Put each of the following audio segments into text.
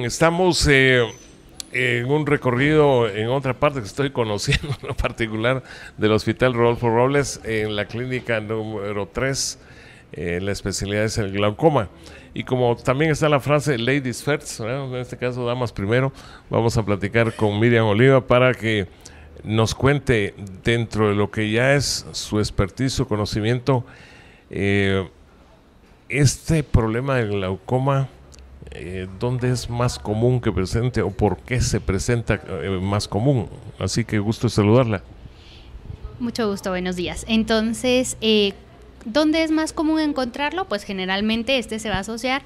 estamos eh, en un recorrido en otra parte que estoy conociendo, en particular del Hospital Rodolfo Robles, en la clínica número 3. Eh, la especialidad es el glaucoma. Y como también está la frase ladies first, en este caso damas primero, vamos a platicar con Miriam Oliva para que nos cuente dentro de lo que ya es su expertise, su conocimiento, eh, este problema del glaucoma eh, dónde es más común que presente o por qué se presenta eh, más común. Así que gusto saludarla. Mucho gusto, buenos días. Entonces, eh, ¿Dónde es más común encontrarlo? Pues generalmente este se va a asociar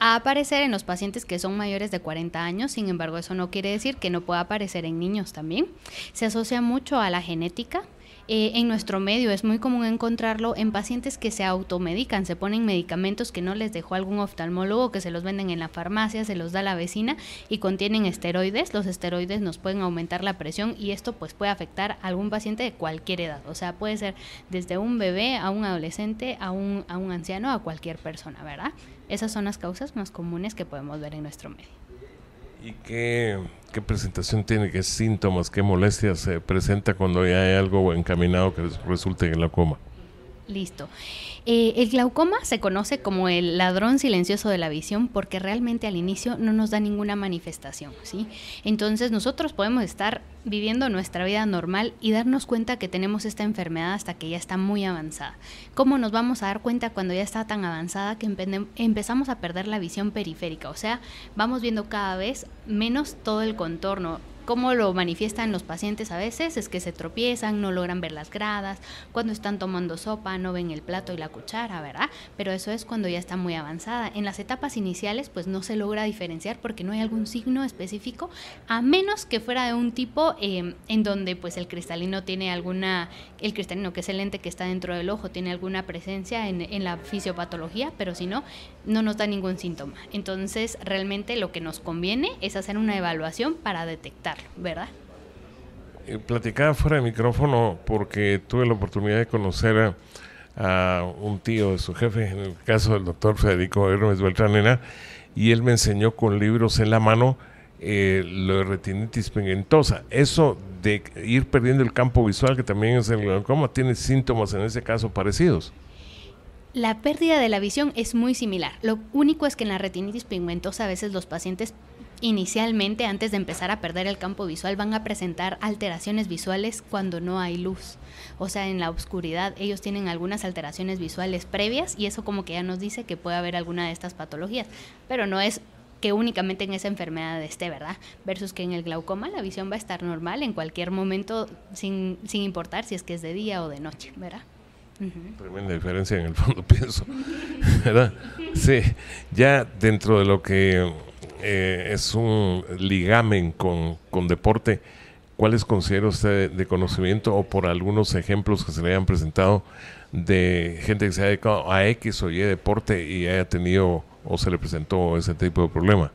a aparecer en los pacientes que son mayores de 40 años, sin embargo eso no quiere decir que no pueda aparecer en niños también. Se asocia mucho a la genética, eh, en nuestro medio es muy común encontrarlo en pacientes que se automedican, se ponen medicamentos que no les dejó algún oftalmólogo, que se los venden en la farmacia, se los da la vecina y contienen esteroides. Los esteroides nos pueden aumentar la presión y esto pues puede afectar a algún paciente de cualquier edad. O sea, puede ser desde un bebé a un adolescente, a un, a un anciano, a cualquier persona, ¿verdad? Esas son las causas más comunes que podemos ver en nuestro medio. ¿Y qué, qué presentación tiene? ¿Qué síntomas, qué molestias se presenta cuando ya hay algo encaminado que resulte en la coma? Listo. Eh, el glaucoma se conoce como el ladrón silencioso de la visión porque realmente al inicio no nos da ninguna manifestación, ¿sí? Entonces nosotros podemos estar viviendo nuestra vida normal y darnos cuenta que tenemos esta enfermedad hasta que ya está muy avanzada. ¿Cómo nos vamos a dar cuenta cuando ya está tan avanzada que empezamos a perder la visión periférica? O sea, vamos viendo cada vez menos todo el contorno, cómo lo manifiestan los pacientes a veces es que se tropiezan, no logran ver las gradas, cuando están tomando sopa no ven el plato y la cuchara, ¿verdad? Pero eso es cuando ya está muy avanzada. En las etapas iniciales pues no se logra diferenciar porque no hay algún signo específico, a menos que fuera de un tipo em, en donde pues el cristalino tiene alguna, el cristalino que es el lente que está dentro del ojo tiene alguna presencia en, en la fisiopatología, pero si no, no nos da ningún síntoma. Entonces realmente lo que nos conviene es hacer una evaluación para detectar ¿verdad? Eh, platicaba fuera de micrófono porque tuve la oportunidad de conocer a, un tío de su jefe, en el caso del doctor Federico Hermes Beltranena, y él me enseñó con libros en la mano eh, lo de retinitis pigmentosa. Eso de ir perdiendo el campo visual, que también es el glaucoma, tiene síntomas en ese caso parecidos. La pérdida de la visión es muy similar. Lo único es que en la retinitis pigmentosa a veces los pacientes Inicialmente, antes de empezar a perder el campo visual, van a presentar alteraciones visuales cuando no hay luz. O sea, en la oscuridad ellos tienen algunas alteraciones visuales previas y eso como que ya nos dice que puede haber alguna de estas patologías. Pero no es que únicamente en esa enfermedad esté, ¿verdad? Versus que en el glaucoma la visión va a estar normal en cualquier momento, sin, importar si es que es de día o de noche, ¿verdad? Tremenda diferencia en el fondo, pienso, ¿verdad? Sí, ya dentro de lo que eh, es un ligamen con, con deporte, ¿cuáles considera usted de conocimiento o por algunos ejemplos que se le hayan presentado de gente que se ha dedicado a X o Y deporte y haya tenido o se le presentó ese tipo de problema?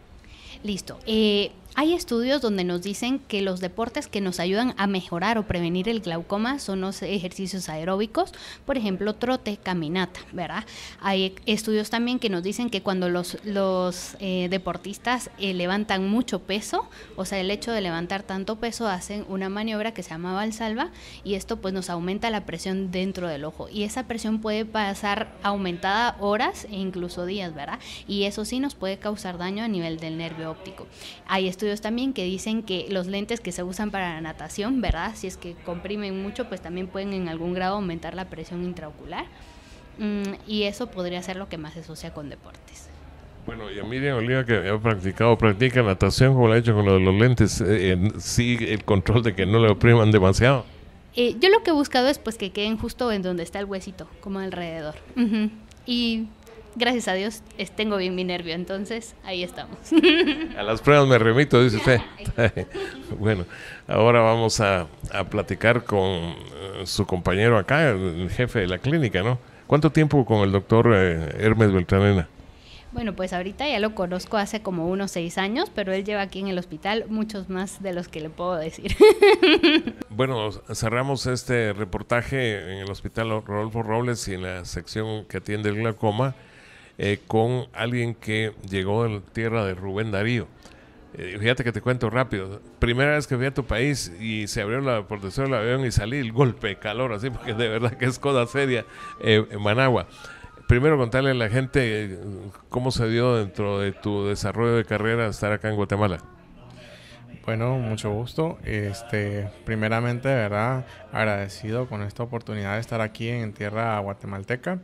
Listo. Eh, hay estudios donde nos dicen que los deportes que nos ayudan a mejorar o prevenir el glaucoma son los ejercicios aeróbicos, por ejemplo, trote, caminata, ¿verdad? Hay estudios también que nos dicen que cuando los, los eh, deportistas eh, levantan mucho peso, o sea, el hecho de levantar tanto peso hacen una maniobra que se llama valsalva y esto pues nos aumenta la presión dentro del ojo y esa presión puede pasar aumentada horas e incluso días, ¿verdad? Y eso sí nos puede causar daño a nivel del nervio óptico. Hay estudios también que dicen que los lentes que se usan para la natación, ¿verdad? Si es que comprimen mucho, pues también pueden en algún grado aumentar la presión intraocular. Mm, y eso podría ser lo que más se asocia con deportes. Bueno, y a Miriam Oliva, que ha practicado, practica natación, como lo ha hecho con lo de los lentes, eh, eh, sí el control de que no le opriman demasiado. Eh, yo lo que he buscado es pues que queden justo en donde está el huesito, como alrededor. Y gracias a Dios tengo bien mi nervio, entonces ahí estamos. A las pruebas me remito, dice usted. bueno, ahora vamos a, a platicar con eh, su compañero acá, el jefe de la clínica, ¿no? ¿Cuánto tiempo con el doctor eh, Hermes Beltranena? Bueno, pues ahorita ya lo conozco hace como unos seis años, pero él lleva aquí en el hospital muchos más de los que le puedo decir. Bueno, cerramos este reportaje en el hospital Rodolfo Robles y en la sección que atiende el glaucoma eh, con alguien que llegó en tierra de Rubén Darío. Eh, fíjate que te cuento rápido. Primera vez que fui a tu país y se abrió la protección del avión y salí el golpe de calor, así, porque de verdad que es cosa seria eh, en Managua. Primero contarle a la gente cómo se dio dentro de tu desarrollo de carrera estar acá en Guatemala. Bueno, mucho gusto. Este, primeramente, de verdad, agradecido con esta oportunidad de estar aquí en tierra guatemalteca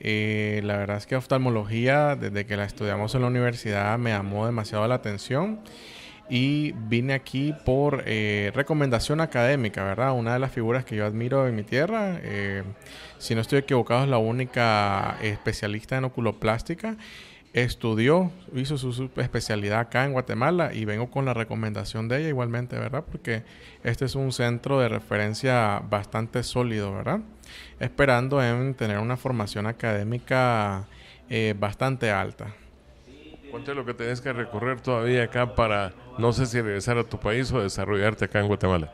eh, la verdad es que oftalmología, desde que la estudiamos en la universidad, me llamó demasiado la atención. Y vine aquí por eh, recomendación académica, ¿verdad? Una de las figuras que yo admiro de mi tierra. Eh, si no estoy equivocado, es la única especialista en oculoplástica estudió, hizo su, especialidad acá en Guatemala y vengo con la recomendación de ella igualmente, ¿verdad? Porque este es un centro de referencia bastante sólido, ¿verdad? Esperando en tener una formación académica eh, bastante alta. ¿Cuánto es lo que tenés que recorrer todavía acá para, no sé si regresar a tu país o desarrollarte acá en Guatemala.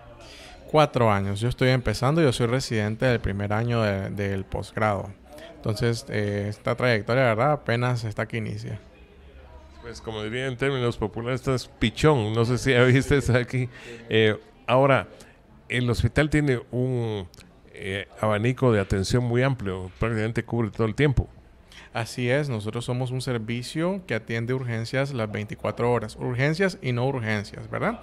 Cuatro años, yo estoy empezando, yo soy residente del primer año del posgrado. Entonces, eh, esta trayectoria, verdad, apenas está que inicia. Pues como diría en términos populares, estás pichón. No sé si ya viste aquí. Eh, ahora, el hospital tiene un eh, abanico de atención muy amplio, prácticamente cubre todo el tiempo. Así es, nosotros somos un servicio que atiende urgencias las 24 horas, urgencias y no urgencias, ¿verdad?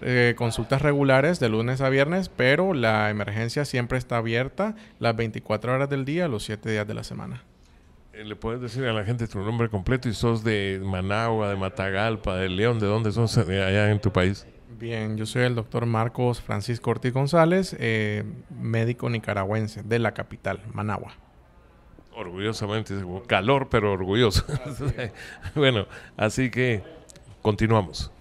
Eh, consultas regulares de lunes a viernes, pero la emergencia siempre está abierta las 24 horas del día, los 7 días de la semana. Eh, ¿Le puedes decir a la gente tu nombre completo y sos de Managua, de Matagalpa, de León? ¿De dónde sos eh, allá en tu país? Bien, yo soy el doctor Marcos Francisco Ortiz González, médico nicaragüense de la capital, Managua orgullosamente, calor, pero orgulloso. bueno, así que continuamos.